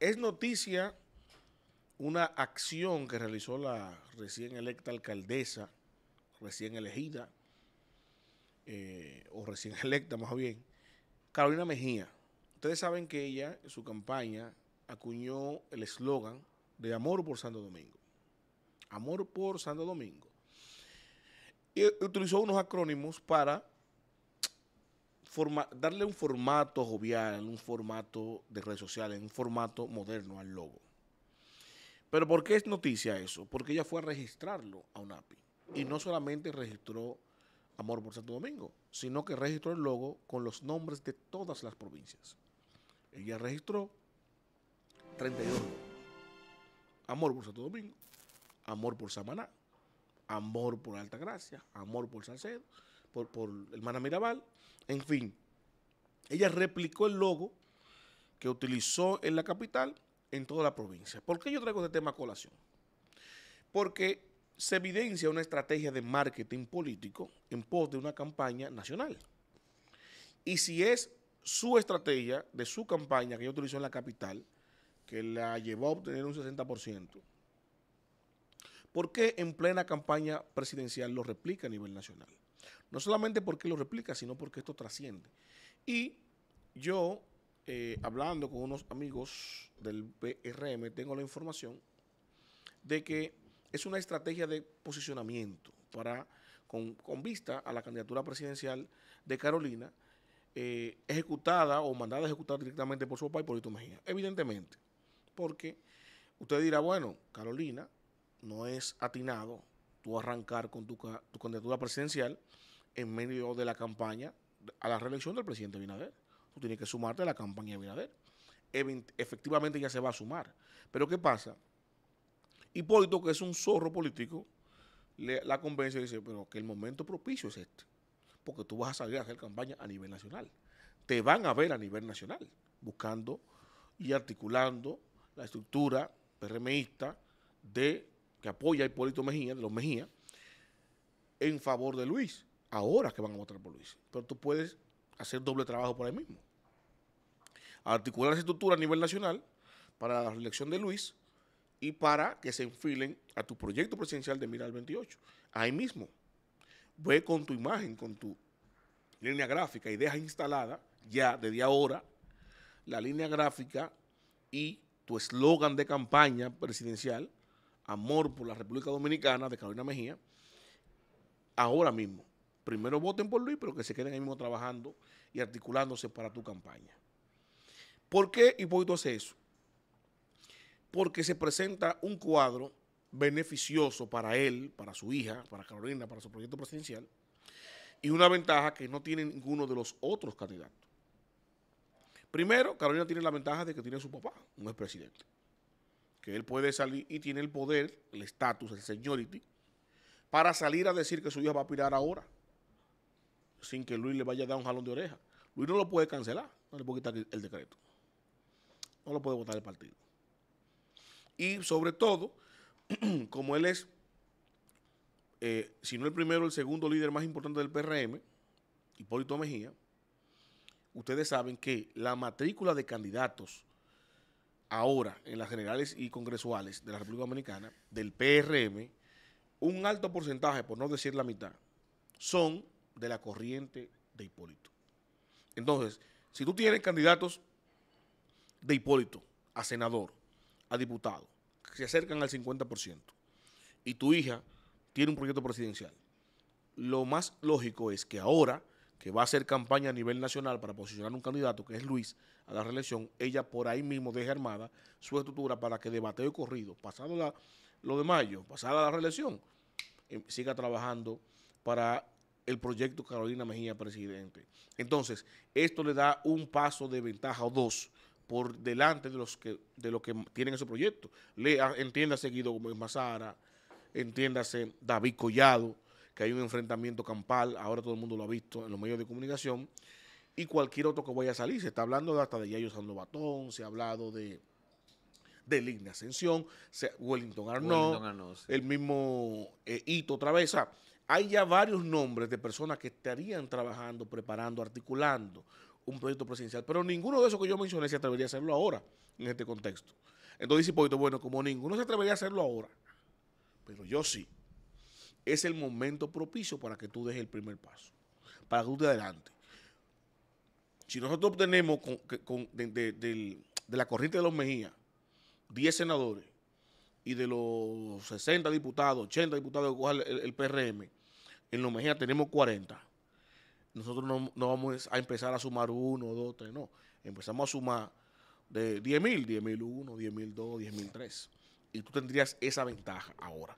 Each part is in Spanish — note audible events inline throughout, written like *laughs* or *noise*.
Es noticia una acción que realizó la recién electa alcaldesa, recién elegida, eh, o recién *laughs* electa más bien, Carolina Mejía. Ustedes saben que ella, en su campaña, acuñó el eslogan de Amor por Santo Domingo. Amor por Santo Domingo. Y utilizó unos acrónimos para darle un formato jovial, un formato de redes sociales, un formato moderno al logo. Pero ¿por qué es noticia eso? Porque ella fue a registrarlo a UNAPI. Y no solamente registró Amor por Santo Domingo, sino que registró el logo con los nombres de todas las provincias. Ella registró 32 Amor por Santo Domingo, Amor por Samaná, Amor por Alta Gracia, Amor por Salcedo, por, por Hermana Mirabal. En fin, ella replicó el logo que utilizó en la capital en toda la provincia. ¿Por qué yo traigo este tema a colación? Porque se evidencia una estrategia de marketing político en pos de una campaña nacional. Y si es su estrategia de su campaña que ella utilizó en la capital, que la llevó a obtener un 60%, ¿por qué en plena campaña presidencial lo replica a nivel nacional? No solamente porque lo replica, sino porque esto trasciende. Y yo, eh, hablando con unos amigos del PRM tengo la información de que es una estrategia de posicionamiento para, con, vista a la candidatura presidencial de Carolina, eh, ejecutada o mandada a ejecutar directamente por su papá y por Hito Mejía. Evidentemente, porque usted dirá, bueno, Carolina no es atinado tú arrancar con tu, candidatura presidencial en medio de la campaña a la reelección del presidente Binader. Tú tienes que sumarte a la campaña de Binader. Efectivamente ya se va a sumar. Pero ¿qué pasa? Hipólito, que es un zorro político, la convence y dice, pero que el momento propicio es este. Porque tú vas a salir a hacer campaña a nivel nacional. Te van a ver a nivel nacional, buscando y articulando la estructura PRMista de que apoya a Hipólito Mejía, de los Mejía, en favor de Luis, ahora que van a votar por Luis. Pero tú puedes hacer doble trabajo por ahí mismo. Articular la estructura a nivel nacional para la elección de Luis y para que se enfilen a tu proyecto presidencial de mirar 28. Ahí mismo. Ve con tu imagen, con tu línea gráfica y deja instalada ya desde ahora la línea gráfica y tu eslogan de campaña presidencial amor por la República Dominicana de Carolina Mejía, ahora mismo. Primero voten por Luis, pero que se queden ahí mismo trabajando y articulándose para tu campaña. ¿Por qué Hipólito hace eso? Porque se presenta un cuadro beneficioso para él, para su hija, para Carolina, para su proyecto presidencial, y una ventaja que no tiene ninguno de los otros candidatos. Primero, Carolina tiene la ventaja de que tiene su papá, un expresidente. presidente que él puede salir y tiene el poder, el estatus, el seniority, para salir a decir que su hija va a pirar ahora, sin que Luis le vaya a dar un jalón de oreja. Luis no lo puede cancelar, no le puede quitar el decreto. No lo puede votar el partido. Y sobre todo, *clears throat* como él es, eh, si no el primero, el segundo líder más importante del PRM, Hipólito Mejía, ustedes saben que la matrícula de candidatos ahora en las generales y congresuales de la República Dominicana, del PRM, un alto porcentaje, por no decir la mitad, son de la corriente de Hipólito. Entonces, si tú tienes candidatos de Hipólito a senador, a diputado, que se acercan al 50%, y tu hija tiene un proyecto presidencial, lo más lógico es que ahora que va a hacer campaña a nivel nacional para posicionar un candidato, que es Luis, a la reelección, ella por ahí mismo deja armada su estructura para que debate y corrido, pasado lo de mayo, pasada la reelección, eh, siga trabajando para el proyecto Carolina Mejía presidente. Entonces, esto le da un paso de ventaja o dos por delante de los que de que tienen ese proyecto. Le, ah, entiéndase Guido Gómez Mazara, entiéndase David Collado, que hay un enfrentamiento campal, ahora todo el mundo lo ha visto en los medios de comunicación, y cualquier otro que vaya a salir. Se está hablando de hasta de Yayo usando Batón, se ha hablado de de Línea Ascensión, Wellington Arnaud, el mismo Hito eh, Ito Travesa. Hay ya varios nombres de personas que estarían trabajando, preparando, articulando un proyecto presidencial, pero ninguno de esos que yo mencioné se atrevería a hacerlo ahora en este contexto. Entonces dice bueno, como ninguno se atrevería a hacerlo ahora, pero yo sí es el momento propicio para que tú des el primer paso, para que tú te adelante. Si nosotros obtenemos de, la corriente de los Mejía 10 senadores y de los 60 diputados, 80 diputados que el, PRM, en los Mejía tenemos 40. Nosotros no, vamos a empezar a sumar uno, dos, tres, no. Empezamos a sumar de 10.000, 10.001, 10.002, 10.003. Y tú tendrías esa ventaja ahora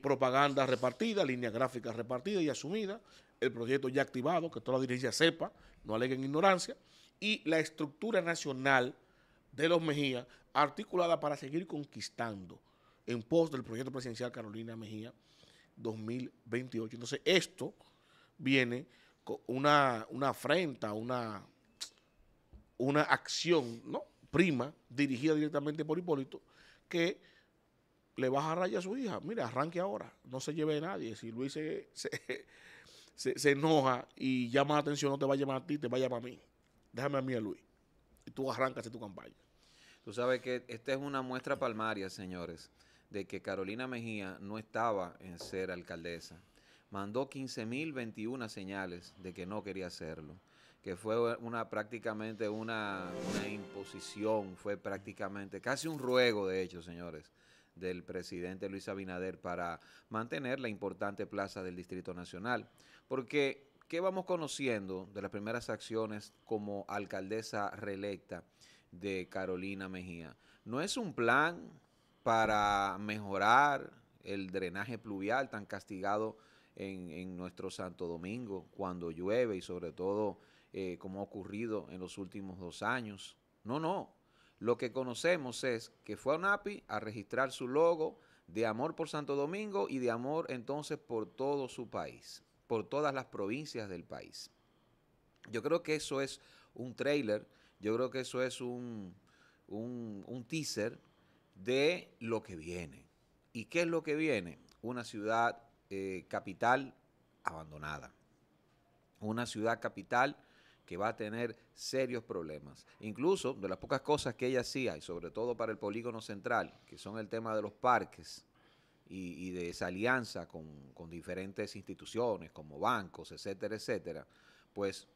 propaganda repartida, línea gráfica repartida y asumida el proyecto ya activado, que toda la dirigencia sepa, no aleguen ignorancia, y la estructura nacional de los Mejía articulada para seguir conquistando en pos del proyecto presidencial Carolina Mejía 2028. Entonces esto viene con una, afrenta, una, una acción ¿no? prima dirigida directamente por Hipólito que le vas a raya a su hija, mira, arranque ahora, no se lleve a nadie. Si Luis *laughs* se, se, enoja y llama la atención, no te va a llamar a ti, te va a llamar a mí. Déjame a mí a Luis. Y tú arrancas tu campaña. Tú sabes que esta es una muestra palmaria, señores, de que Carolina Mejía no estaba en ser alcaldesa. Mandó 15.021 señales de que no quería hacerlo que fue una prácticamente una, imposición, fue prácticamente casi un ruego, de hecho, señores, del presidente Luis Abinader para mantener la importante plaza del Distrito Nacional. Porque, ¿qué vamos conociendo de las primeras acciones como alcaldesa reelecta de Carolina Mejía? No es un plan para mejorar el drenaje pluvial tan castigado en, nuestro Santo Domingo cuando llueve y sobre todo eh, como ha ocurrido en los últimos dos años. No, no, lo que conocemos es que fue a UNAPI a registrar su logo de amor por Santo Domingo y de amor entonces por todo su país, por todas las provincias del país. Yo creo que eso es un trailer, yo creo que eso es un, teaser de lo que viene. ¿Y qué es lo que viene? Una ciudad eh, capital abandonada, una ciudad capital que va a tener serios problemas. Incluso de las pocas cosas que ella hacía, y sobre todo para el polígono central, que son el tema de los parques y, de esa alianza con, diferentes instituciones como bancos, etcétera, etcétera, pues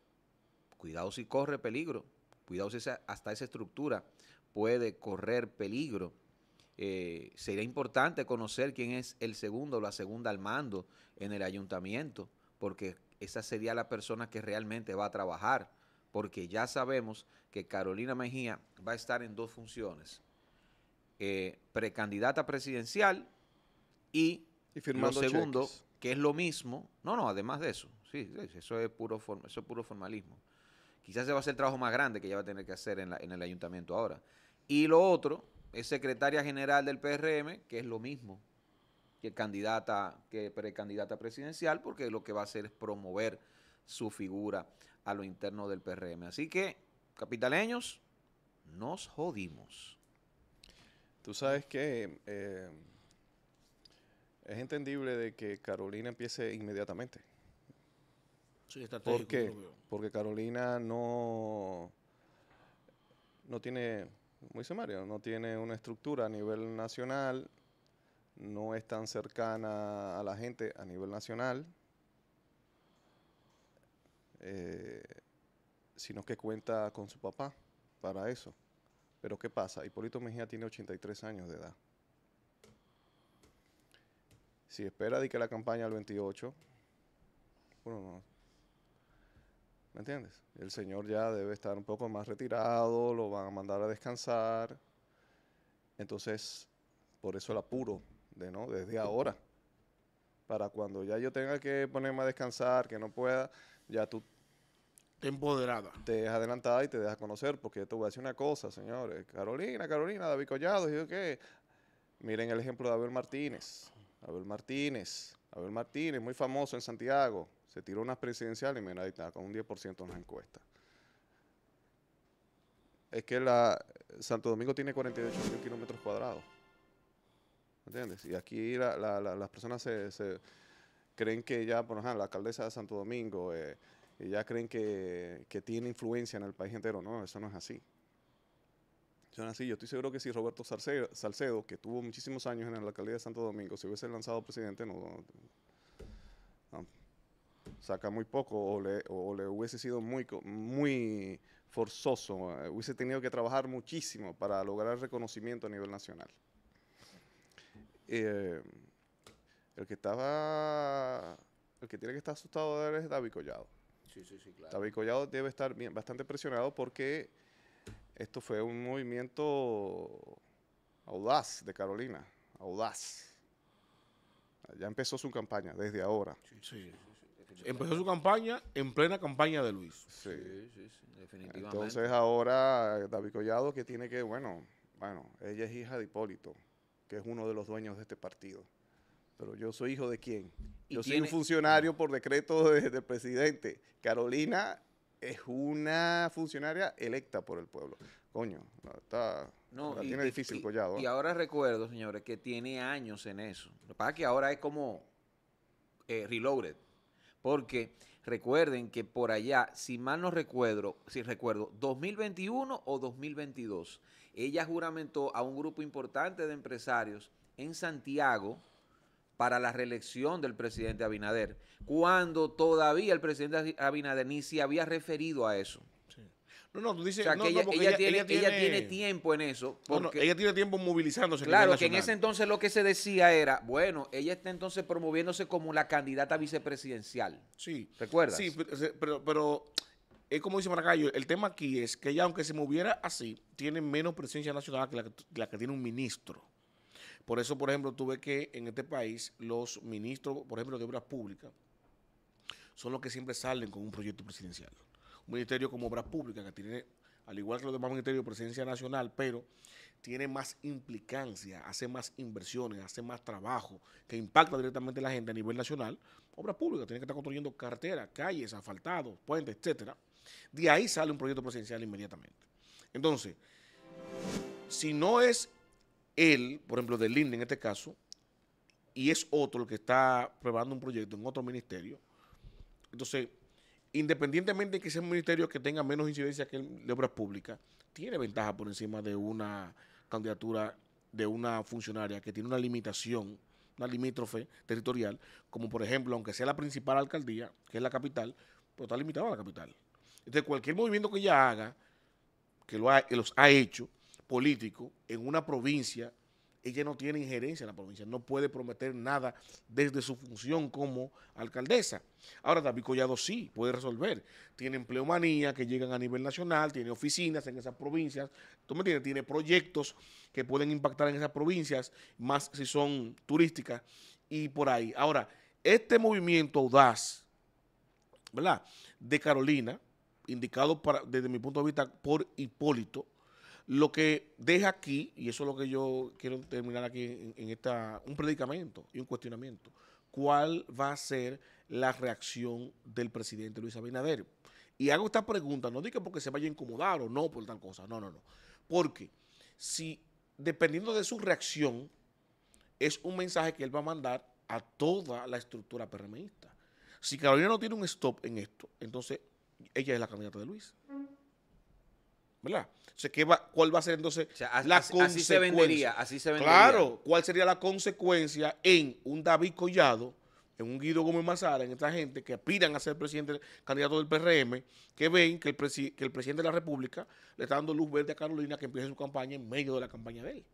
cuidado si corre peligro, cuidado si hasta esa estructura puede correr peligro. Eh, sería importante conocer quién es el segundo o la segunda al mando en el ayuntamiento, porque esa sería la persona que realmente va a trabajar, porque ya sabemos que Carolina Mejía va a estar en dos funciones, eh, precandidata presidencial y, lo segundo, que es lo mismo, no, no, además de eso, sí, eso es puro, eso puro formalismo. Quizás se va a hacer el trabajo más grande que ella va a tener que hacer en el ayuntamiento ahora. Y lo otro es secretaria general del PRM, que es lo mismo que candidata, que precandidata presidencial, porque lo que va a hacer es promover su figura a lo interno del PRM. Así que, capitaleños, nos jodimos. Tú sabes que eh, es entendible de que Carolina empiece inmediatamente. Sí, ¿Por qué? Porque Carolina no, no tiene, muy sumario, no tiene una estructura a nivel nacional no es tan cercana a la gente a nivel nacional, eh, sino que cuenta con su papá para eso. Pero ¿qué pasa? Hipólito Mejía tiene 83 años de edad. Si espera de que la campaña al 28, bueno, no. ¿Me entiendes? El señor ya debe estar un poco más retirado, lo van a mandar a descansar. Entonces, por eso el apuro de no, desde ahora. Para cuando ya yo tenga que ponerme a descansar, que no pueda, ya tú... Empoderada. Te dejas adelantada y te dejas conocer, porque te voy a decir una cosa, señores. Carolina, Carolina, David Collado, ¿y qué. Miren el ejemplo de Abel Martínez. Abel Martínez. Abel Martínez, muy famoso en Santiago. Se tiró unas presidenciales y mira, ahí con un 10% en las encuestas es que la, Santo Domingo tiene 48.000 mil kilómetros cuadrados. ¿Entiendes? Y aquí las personas creen que ya, por ejemplo, la alcaldesa de Santo Domingo, eh, ya creen que, tiene influencia en el país entero. No, eso no es así. Eso no es así. Yo estoy seguro que si Roberto Salcedo, que tuvo muchísimos años en la alcaldía de Santo Domingo, si hubiese lanzado presidente, saca muy poco o le, hubiese sido muy, muy forzoso, eh, hubiese tenido que trabajar muchísimo para lograr reconocimiento a nivel nacional. Eh, el que estaba. El que tiene que estar asustado de él es David Collado. David Collado debe estar bastante presionado porque esto fue un movimiento audaz de Carolina. Audaz. Ya empezó su campaña desde ahora. Empezó su campaña en plena campaña de Luis. Entonces ahora David Collado que tiene que, bueno, bueno, ella es hija de Hipólito que es uno de los dueños de este partido. Pero yo soy hijo de quién? Yo soy un funcionario por decreto del presidente. Carolina es una funcionaria electa por el pueblo. Coño, está, no, la tiene difícil collado. ¿eh? Y ahora recuerdo, señores, que tiene años en eso. Lo que pasa es que ahora es como eh, Porque recuerden que por allá, si mal no recuerdo, si recuerdo, 2021 o 2022 ella juramentó a un grupo importante de empresarios en Santiago para la reelección del presidente Abinader, cuando todavía el presidente Abinader ni se había referido a eso. No, no, tú dices... que ella, tiene, tiempo en eso. Porque, ella tiene tiempo movilizándose. Claro, que en ese entonces lo que se decía era, bueno, ella está entonces promoviéndose como la candidata vicepresidencial. Sí. ¿Recuerdas? Sí, pero es como dice Maracayo, el tema aquí es que ella, aunque se moviera así, tiene menos presencia nacional que la que, tiene un ministro. Por eso, por ejemplo, tuve que en este país los ministros, por ejemplo, de Obras Públicas, son los que siempre salen con un proyecto presidencial. Un ministerio como Obras Públicas, que tiene, al igual que los demás ministerios, presidencia nacional, pero tiene más implicancia, hace más inversiones, hace más trabajo, que impacta directamente a la gente a nivel nacional. Obras públicas tiene que estar construyendo carreteras, calles, asfaltados, puentes, etcétera. De ahí sale un proyecto presidencial inmediatamente. Entonces, si no es él, por ejemplo, del INDE en este caso, y es otro el que está probando un proyecto en otro ministerio, entonces, independientemente de que sea un ministerio que tenga menos incidencia que el de obras públicas, tiene ventaja por encima de una candidatura de una funcionaria que tiene una limitación, una limítrofe territorial, como por ejemplo, aunque sea la principal alcaldía, que es la capital, pero está limitada a la capital. Entonces, cualquier movimiento que ella haga, que, lo los ha hecho político en una provincia, ella no tiene injerencia en la provincia, no puede prometer nada desde su función como alcaldesa. Ahora, David Collado sí puede resolver. Tiene empleomanía que llegan a nivel nacional, tiene oficinas en esas provincias, tú me tiene proyectos que pueden impactar en esas provincias, más si son turísticas y por ahí. Ahora, este movimiento audaz, ¿verdad?, de Carolina, indicado para, desde mi punto de vista por Hipólito, lo que deja aquí, y eso es lo que yo quiero terminar aquí en, esta, un predicamento y un cuestionamiento, ¿cuál va a ser la reacción del presidente Luis Abinader? Y hago esta pregunta, no digo porque se vaya a incomodar o no por tal cosa, no, no, no. Porque si, dependiendo de su reacción, es un mensaje que él va a mandar a toda la estructura PRMista. Si Carolina no tiene un stop en esto, entonces ella es la candidata de Luis. ¿Verdad? va, ¿cuál va a ser entonces la consecuencia? Así se vendería, Claro, ¿cuál sería la consecuencia en un David Collado, en un Guido Gómez Mazara, en esta gente que aspiran a ser presidente, candidato del PRM, que ven que el, presidente de la República le está dando luz verde a Carolina que empiece su campaña en medio de la campaña de él?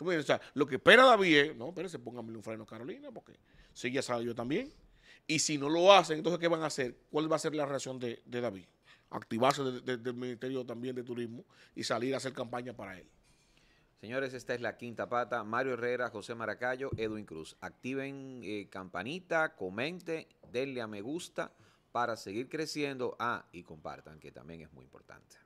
o sea, lo que espera David es, no, pero se póngame un freno a Carolina, porque si ya sabe yo también. Y si no lo hacen, entonces ¿qué van a hacer? ¿Cuál va a ser la reacción de, David? Activarse del Ministerio también de Turismo y salir a hacer campaña para él. Señores, esta es la quinta pata. Mario Herrera, José Maracayo, Edwin Cruz. Activen eh, campanita, comenten, denle a me gusta para seguir creciendo. Ah, y compartan, que también es muy importante.